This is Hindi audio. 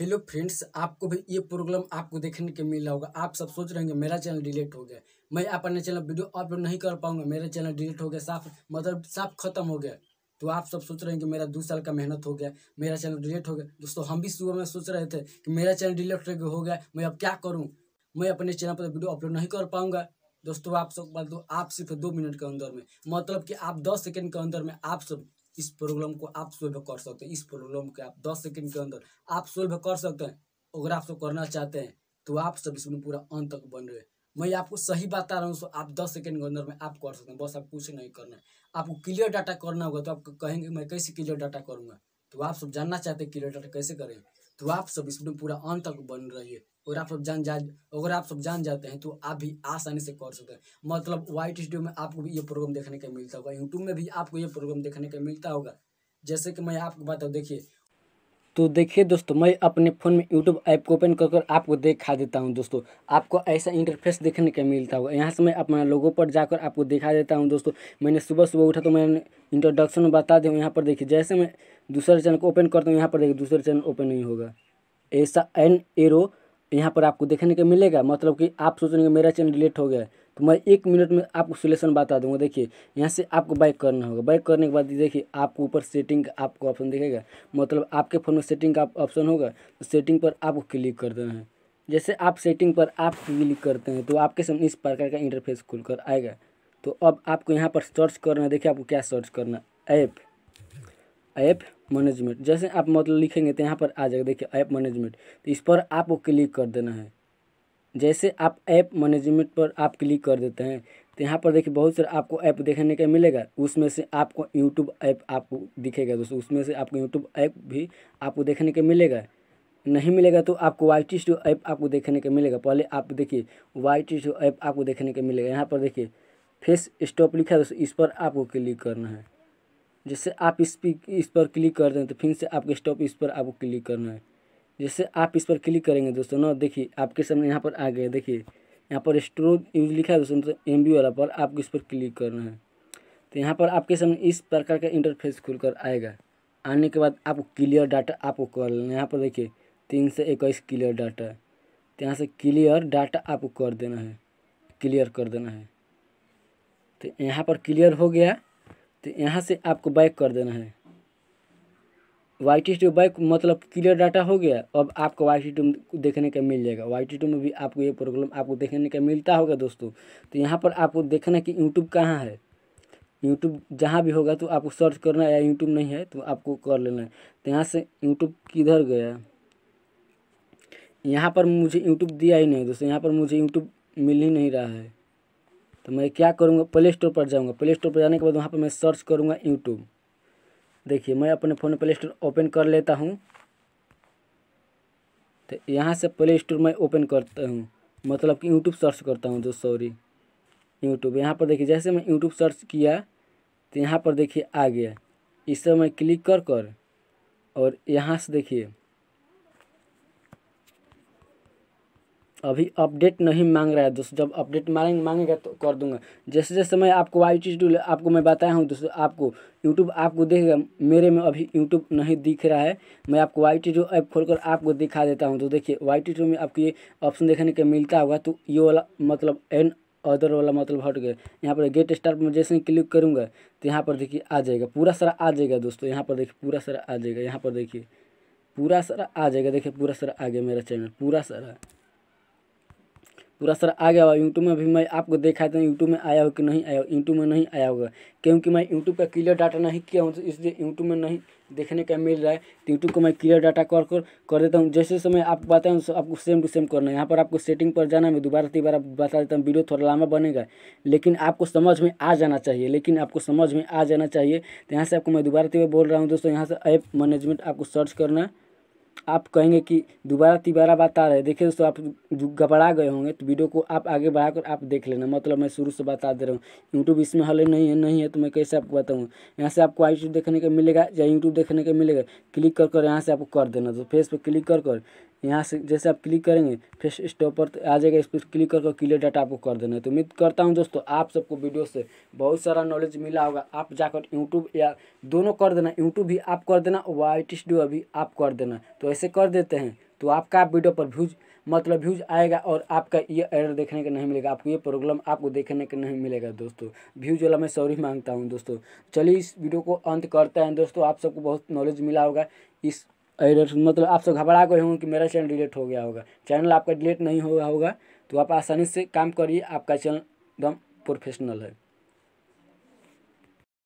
हेलो फ्रेंड्स आपको भी ये प्रॉब्लम आपको देखने के मिला होगा आप सब सोच रहे होंगे मेरा चैनल डिलीट हो गया मैं अपने चैनल वीडियो अपलोड नहीं कर पाऊंगा मेरा चैनल डिलीट हो गया साफ मतलब साफ खत्म हो गया तो आप सब सोच रहे हैं कि मेरा दो साल का मेहनत हो गया मेरा चैनल डिलीट हो गया दोस्तों हम भी सुबह में सोच रहे थे कि मेरा चैनल डिलीट हो गया मैं अब क्या करूँ मैं अपने चैनल पर वीडियो अपलोड नहीं कर पाऊँगा दोस्तों आप सब बात दो आप सिर्फ दो मिनट के अंदर में मतलब कि आप दस सेकेंड के अंदर में आप सब इस प्रॉब्लम को आप सोल्व कर सकते हैं इस प्रॉब्लम के आप दस सेकंड के अंदर आप सोल्व कर सकते हैं अगर आप सब करना चाहते हैं तो आप सब इसमें पूरा अंत तक बन रहे मैं आपको सही बता रहा हूँ आप दस सेकंड के अंदर में आप कर सकते हैं बस आप कुछ नहीं करना है आपको क्लियर डाटा करना होगा तो आप कहेंगे मैं कैसे क्लियर डाटा करूँगा तो आप सब जानना चाहते हैं क्लियर डाटा कैसे करें तो आप सब इसमें पूरा अंत तक बन रही अगर आप सब जान जा अगर आप सब जान जाते हैं तो आप भी आसानी से कर सकते हैं मतलब वाइट स्टूडियो में आपको भी ये प्रोग्राम देखने का मिलता होगा यूट्यूब में भी आपको ये प्रोग्राम देखने का मिलता होगा जैसे कि मैं आपको बताऊँ देखिए तो देखिए दोस्तों मैं अपने फ़ोन में यूट्यूब ऐप को ओपन कर आपको दिखा देता हूँ दोस्तों आपको ऐसा इंटरफेस देखने का मिलता होगा यहाँ से मैं अपना लोगों पर जाकर आपको दिखा देता हूँ दोस्तों मैंने सुबह सुबह उठा तो मैंने इंट्रोडक्शन में बता दिया यहाँ पर देखिए जैसे मैं दूसरे चैनल को ओपन करता हूँ यहाँ पर देखिए दूसरे चैनल ओपन नहीं होगा ऐसा एन एरो यहाँ पर आपको देखने को मिलेगा मतलब कि आप सोच सोचेंगे मेरा चैनल डिलीट हो गया तो मैं एक मिनट में आपको सोल्यूशन बता दूंगा देखिए यहाँ से आपको बाइक करना होगा बाइक करने के बाद देखिए आपको ऊपर सेटिंग का आपको ऑप्शन दिखेगा मतलब आपके फ़ोन में सेटिंग का ऑप्शन होगा तो सेटिंग पर आपको क्लिक कर देना है जैसे आप सेटिंग पर आप क्लिक करते हैं तो आपके सामने इस प्रकार का इंटरफेस खुल आएगा तो अब आपको यहाँ पर सर्च करना है देखिए आपको क्या सर्च करना है ऐप ऐप मैनेजमेंट जैसे आप मतलब लिखेंगे तो यहाँ पर आ जाएगा देखिए ऐप मैनेजमेंट तो इस पर आपको क्लिक कर देना है जैसे आप ऐप मैनेजमेंट पर आप क्लिक कर देते हैं तो यहाँ पर देखिए बहुत सारे आपको ऐप देखने का मिलेगा उसमें से आपको यूट्यूब ऐप आपको दिखेगा दोस्तों उसमें से आपको यूट्यूब ऐप भी आपको देखने का मिलेगा नहीं मिलेगा तो आपको वाई टी ऐप आपको देखने का मिलेगा पहले आप देखिए वाई टी ऐप आपको देखने का मिलेगा यहाँ पर देखिए फेस स्टॉप लिखा है दोस्तों इस पर आपको क्लिक करना है जैसे आप इस इस पर क्लिक कर दें तो फिर से आपके स्टॉप इस पर आपको क्लिक करना है जैसे आप इस पर क्लिक करेंगे दोस्तों ना देखिए आपके सामने यहाँ पर आ गए देखिए यहाँ पर स्टोर यूज लिखा है दोस्तों तो एम वाला पर आपको इस पर क्लिक करना है तो यहाँ पर आपके सामने इस प्रकार का इंटरफेस खुल कर आएगा आने के बाद आपको क्लियर डाटा आपको कर लेना यहाँ पर देखिए तीन से इक्कीस क्लियर डाटा है तो यहाँ से क्लियर डाटा आपको कर देना है क्लियर कर देना है तो यहाँ पर क्लियर हो गया तो यहाँ से आपको बैक कर देना है वाई टी टू बैक मतलब क्लियर डाटा हो गया अब आपको वाई टी टू देखने का मिल जाएगा वाई टी टू में भी आपको ये प्रॉब्लम आपको देखने का मिलता होगा दोस्तों तो यहाँ पर आपको देखना कि यूट्यूब कहाँ है यूट्यूब जहाँ भी होगा तो आपको सर्च करना है या यूट्यूब नहीं है तो आपको कर लेना है तो यहाँ से यूट्यूब किधर गया यहाँ पर मुझे यूट्यूब दिया ही नहीं दोस्तों यहाँ पर मुझे यूट्यूब मिल ही नहीं रहा है तो मैं क्या करूँगा प्ले स्टोर पर जाऊँगा प्ले स्टोर पर जाने के बाद वहाँ पर मैं सर्च करूँगा यूट्यूब देखिए मैं अपने फ़ोन में प्ले स्टोर ओपन कर लेता हूँ तो यहाँ से प्ले स्टोर मैं ओपन करता हूँ मतलब कि यूट्यूब सर्च करता हूँ जो सॉरी यूट्यूब यहाँ पर देखिए जैसे मैं यूट्यूब सर्च किया तो यहाँ पर देखिए आ गया इस पर मैं क्लिक कर कर और यहाँ से देखिए अभी अपडेट नहीं मांग रहा है दोस्तों जब अपडेट मांगेंगे मांगेगा तो कर दूंगा जैसे जैसे मैं आपको वाई टी आपको मैं बताया हूँ दोस्तों आपको यूट्यूब आपको देखेगा मेरे में अभी यूट्यूब नहीं दिख रहा है मैं आपको वाई टी ऐप खोलकर आपको दिखा देता हूँ तो देखिए वाई टी में आपको ये ऑप्शन देखने के मिलता होगा तो ये वाला मतलब एन अदर वाला मतलब हट गया यहाँ पर गेट स्टार पर जैसे ही क्लिक करूँगा तो यहाँ पर देखिए आ जाएगा पूरा सारा आ जाएगा दोस्तों यहाँ पर देखिए पूरा सारा आ जाएगा यहाँ पर देखिए पूरा सारा आ जाएगा देखिए पूरा सारा आ गया मेरा चैनल पूरा सारा पूरा सर आ गया यूट्यूब में भी मैं आपको देखा हूँ यूट्यूब तो में आया हो कि नहीं आया हो यूट्यूब में नहीं आया होगा क्योंकि मैं यूट्यूब का क्लियर डाटा नहीं किया हूँ तो इसलिए यूट्यूब में नहीं देखने का मिल रहा है तो यूट्यूब को मैं क्लियर डाटा कर कर कर देता हूँ जैसे समय आपको बताऊँ आपको सेम टू सेम करना है यहाँ पर आपको सेटिंग पर जाना मैं दोबारा तीन बार बता देता हूँ वीडियो थोड़ा लंबा बनेगा लेकिन आपको समझ में आ जाना चाहिए लेकिन आपको समझ में आ जाना चाहिए तो यहाँ से आपको मैं दोबारा तीन बार बोल रहा हूँ दोस्तों यहाँ से ऐप मैनेजमेंट आपको सर्च करना है आप कहेंगे कि दोबारा तिबारा बता रहे देखिए दोस्तों आप घबरा गए होंगे तो वीडियो को आप आगे बढ़ाकर आप देख लेना मतलब मैं शुरू से बता दे रहा हूँ यूट्यूब इसमें हल नहीं है नहीं है तो मैं कैसे आपको बताऊँ यहाँ से आपको आई देखने का मिलेगा या यूट्यूब देखने का मिलेगा क्लिक कर कर यहाँ से आपको कर देना तो फेस पर क्लिक कर कर यहाँ से जैसे आप क्लिक करेंगे फेस स्टॉप पर आ जाएगा इस पर क्लिक कर क्लियर डाटा आपको कर देना है तो उम्मीद करता हूँ दोस्तों आप सबको वीडियो से बहुत सारा नॉलेज मिला होगा आप जाकर यूट्यूब या दोनों कर देना यूट्यूब भी आप कर देना वाई टी अभी आप कर देना तो तो ऐसे कर देते हैं तो आपका वीडियो पर व्यूज मतलब व्यूज आएगा और आपका ये एरर देखने का नहीं मिलेगा आपको ये प्रॉब्लम आपको देखने का नहीं मिलेगा दोस्तों व्यूज वाला मैं सॉरी मांगता हूँ दोस्तों चलिए इस वीडियो को अंत करते हैं दोस्तों आप सबको बहुत नॉलेज मिला होगा इस एरर मतलब आप सब घबरा गए होंगे कि मेरा चैनल डिलीट हो गया होगा चैनल आपका डिलीट नहीं हुआ होगा तो आप आसानी से काम करिए आपका चैनल एकदम प्रोफेशनल है